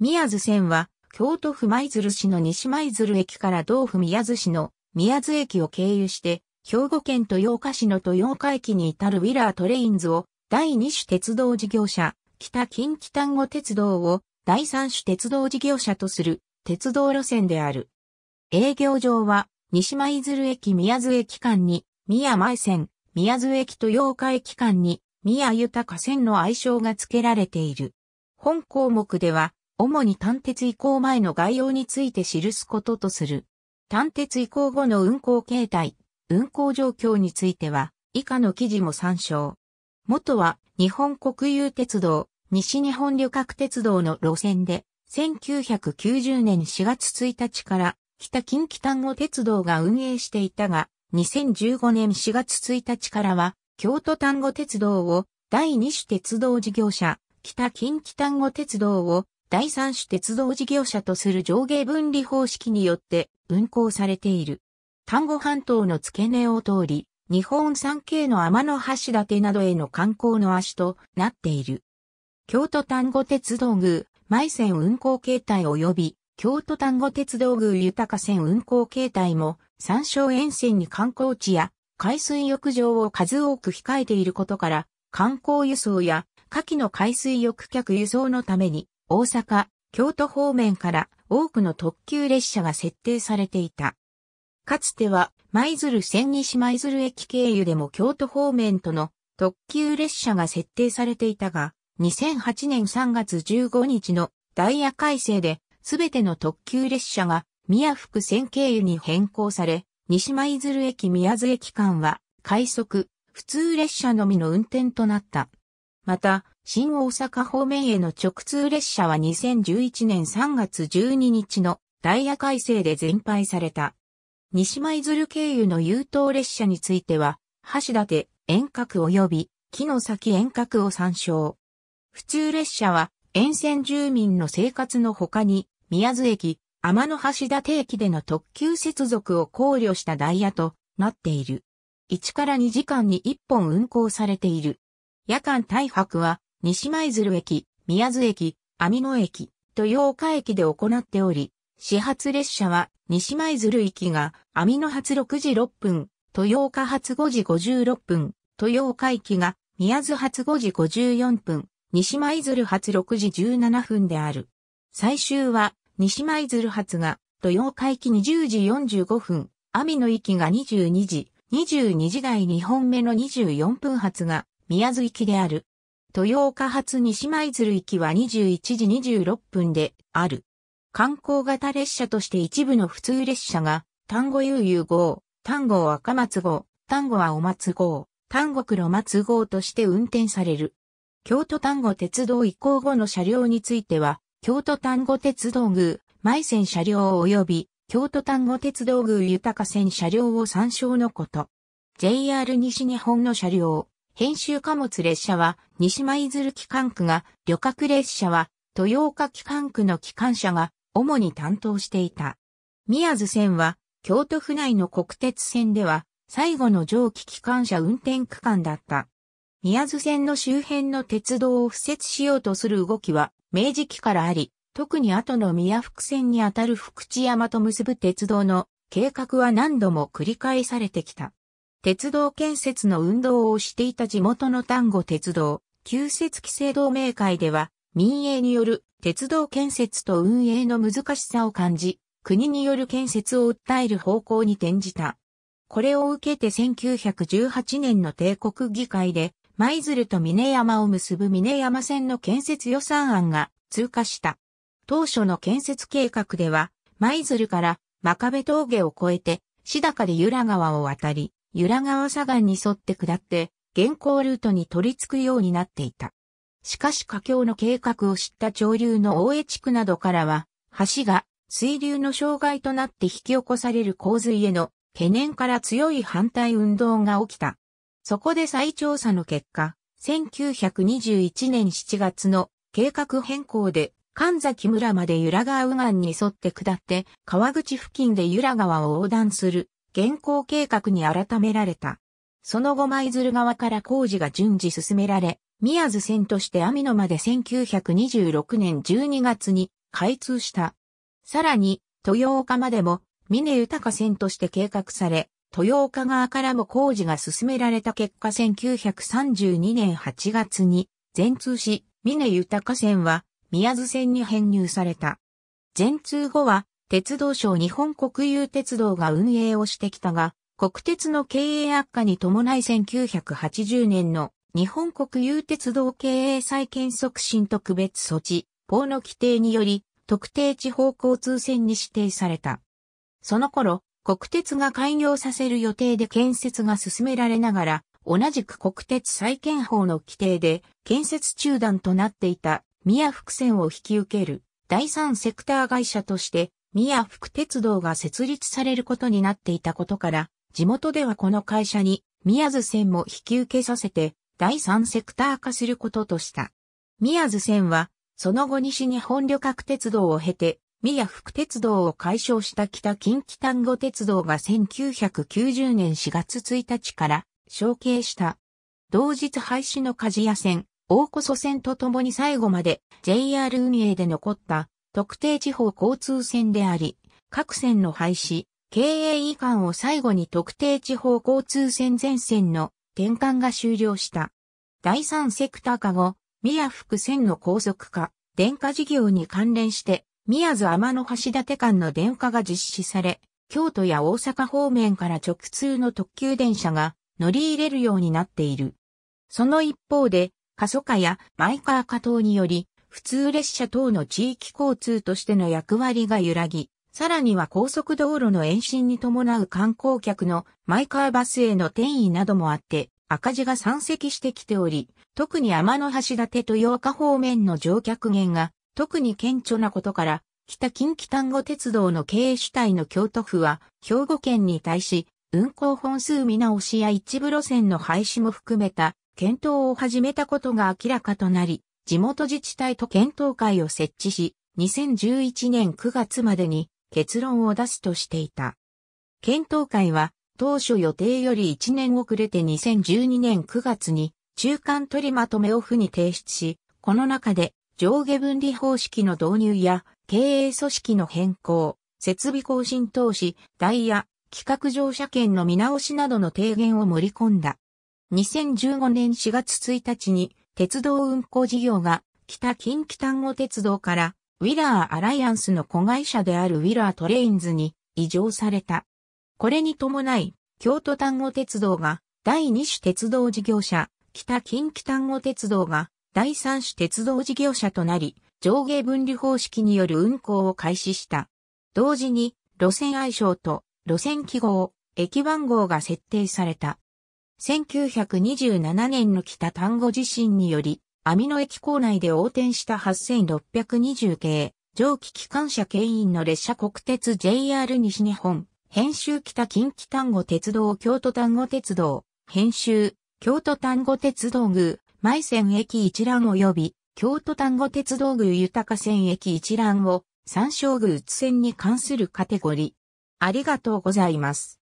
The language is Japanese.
宮津線は、京都府舞鶴市の西舞鶴駅から同府宮津市の宮津駅を経由して、兵庫県豊岡市の豊岡駅に至るウィラートレインズを第2種鉄道事業者、北近畿丹後鉄道を第3種鉄道事業者とする鉄道路線である。営業上は西舞鶴駅宮津駅間に宮前線、宮津駅豊岡駅間に宮豊線の愛称が付けられている。本項目では主に単鉄移行前の概要について記すこととする。単鉄移行後の運行形態、運行状況については、以下の記事も参照。元は、日本国有鉄道、西日本旅客鉄道の路線で、1990年4月1日から、北近畿丹後鉄道が運営していたが、2015年4月1日からは、京都丹後鉄道を、第二種鉄道事業者、北近畿丹後鉄道を、第三種鉄道事業者とする上下分離方式によって運行されている。丹後半島の付け根を通り、日本三景の天の橋立などへの観光の足となっている。京都丹後鉄道宮、舞線運行形態及び、京都丹後鉄道宮豊線運行形態も、山椒沿線に観光地や海水浴場を数多く控えていることから、観光輸送や、夏季の海水浴客輸送のために、大阪、京都方面から多くの特急列車が設定されていた。かつては、舞鶴千西舞鶴駅経由でも京都方面との特急列車が設定されていたが、2008年3月15日のダイヤ改正で、すべての特急列車が宮福線経由に変更され、西舞鶴駅宮津駅間は快速、普通列車のみの運転となった。また、新大阪方面への直通列車は2011年3月12日のダイヤ改正で全廃された。西舞鶴経由の優等列車については、橋立、遠隔及び、木の先遠隔を参照。普通列車は、沿線住民の生活の他に、宮津駅、天の橋立駅での特急接続を考慮したダイヤとなっている。1から2時間に1本運行されている。夜間大白は西舞鶴駅、宮津駅、網野駅、豊岡駅で行っており、始発列車は西舞鶴行きが網野発6時6分、豊岡発5時56分、豊岡行きが宮津発5時54分、西舞鶴発6時17分である。最終は西舞鶴発が豊岡行き20時45分、網野行きが22時、22時台2本目の24分発が宮津行きである。豊岡発西舞鶴行きは21時26分である。観光型列車として一部の普通列車が、単語悠々号、単語赤松号、単語はお松号、単語黒松号として運転される。京都単語鉄道移行後の車両については、京都単語鉄道宮、舞線車両及び、京都単語鉄道宮豊線車両を参照のこと。JR 西日本の車両、編集貨物列車は西舞鶴機関区が、旅客列車は豊岡機関区の機関車が主に担当していた。宮津線は京都府内の国鉄線では最後の蒸気機関車運転区間だった。宮津線の周辺の鉄道を敷設しようとする動きは明治期からあり、特に後の宮福線にあたる福知山と結ぶ鉄道の計画は何度も繰り返されてきた。鉄道建設の運動をしていた地元の丹後鉄道、旧設規制同盟会では、民営による鉄道建設と運営の難しさを感じ、国による建設を訴える方向に転じた。これを受けて1918年の帝国議会で、舞鶴と峰山を結ぶ峰山線の建設予算案が通過した。当初の建設計画では、舞鶴から真壁峠を越えて、志高で由良川を渡り、由良川左岸に沿って下って、現行ルートに取り付くようになっていた。しかし佳橋の計画を知った潮流の大江地区などからは、橋が水流の障害となって引き起こされる洪水への懸念から強い反対運動が起きた。そこで再調査の結果、1921年7月の計画変更で神崎村まで由良川右岸に沿って下って、川口付近で由良川を横断する現行計画に改められた。その後舞鶴側から工事が順次進められ、宮津線として網野まで1926年12月に開通した。さらに、豊岡までも、峰豊線として計画され、豊岡側からも工事が進められた結果1932年8月に全通し、峰豊線は宮津線に編入された。全通後は鉄道省日本国有鉄道が運営をしてきたが、国鉄の経営悪化に伴い1980年の日本国有鉄道経営再建促進特別措置、法の規定により、特定地方交通線に指定された。その頃、国鉄が開業させる予定で建設が進められながら、同じく国鉄再建法の規定で建設中断となっていた宮福線を引き受ける第三セクター会社として宮福鉄道が設立されることになっていたことから、地元ではこの会社に宮津線も引き受けさせて第三セクター化することとした。宮津線は、その後西日本旅客鉄道を経て、宮福鉄道を解消した北近畿丹後鉄道が1990年4月1日から承継した。同日廃止の鍛冶屋線、大こ祖線とともに最後まで JR 運営で残った特定地方交通線であり、各線の廃止、経営移管を最後に特定地方交通線全線の転換が終了した。第三セクター化後、宮福線の高速化、電化事業に関連して、宮津天の橋立間の電化が実施され、京都や大阪方面から直通の特急電車が乗り入れるようになっている。その一方で、過疎化やマイカー化等により、普通列車等の地域交通としての役割が揺らぎ、さらには高速道路の延伸に伴う観光客のマイカーバスへの転移などもあって、赤字が山積してきており、特に天の橋立と8日方面の乗客減が特に顕著なことから、北近畿丹後鉄道の経営主体の京都府は、兵庫県に対し、運行本数見直しや一部路線の廃止も含めた検討を始めたことが明らかとなり、地元自治体と検討会を設置し、2011年9月までに結論を出すとしていた。検討会は当初予定より1年遅れて2012年9月に中間取りまとめを府に提出し、この中で上下分離方式の導入や経営組織の変更、設備更新投資、ダイヤ、企画乗車券の見直しなどの提言を盛り込んだ。2015年4月1日に鉄道運行事業が北近畿単語鉄道からウィラーアライアンスの子会社であるウィラートレインズに移譲された。これに伴い、京都単語鉄道が第2種鉄道事業者、北近畿単語鉄道が第3種鉄道事業者となり、上下分離方式による運行を開始した。同時に、路線愛称と路線記号、駅番号が設定された。1927年の北単語地震により、網野駅構内で横転した8620系、蒸気機関車牽引の列車国鉄 JR 西日本、編集北近畿単語鉄道京都単語鉄道、編集、京都単語鉄道宮、舞線駅一覧及び、京都単語鉄道宮豊線駅一覧を、参照宮津線に関するカテゴリー。ありがとうございます。